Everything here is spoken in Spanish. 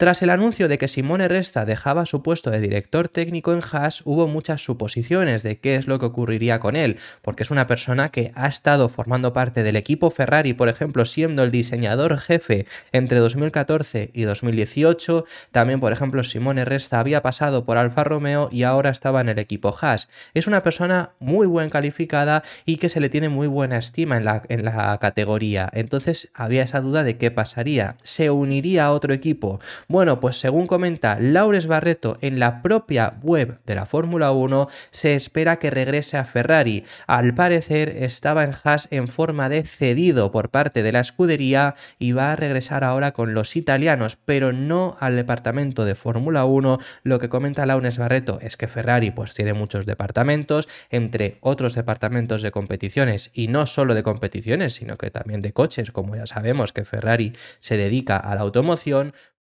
Tras el anuncio de que Simone Resta dejaba su puesto de director técnico en Haas, hubo muchas suposiciones de qué es lo que ocurriría con él, porque es una persona que ha estado formando parte del equipo Ferrari, por ejemplo, siendo el diseñador jefe entre 2014 y 2018. También, por ejemplo, Simone Resta había pasado por Alfa Romeo y ahora estaba en el equipo Haas. Es una persona muy buen calificada y que se le tiene muy buena estima en la, en la categoría. Entonces había esa duda de qué pasaría. ¿Se uniría a otro equipo? Bueno, pues según comenta Laures Barreto en la propia web de la Fórmula 1, se espera que regrese a Ferrari. Al parecer estaba en Haas en forma de cedido por parte de la escudería y va a regresar ahora con los italianos, pero no al departamento de Fórmula 1. Lo que comenta Laures Barreto es que Ferrari pues tiene muchos departamentos, entre otros departamentos de competiciones y no solo de competiciones, sino que también de coches, como ya sabemos que Ferrari se dedica a la automoción,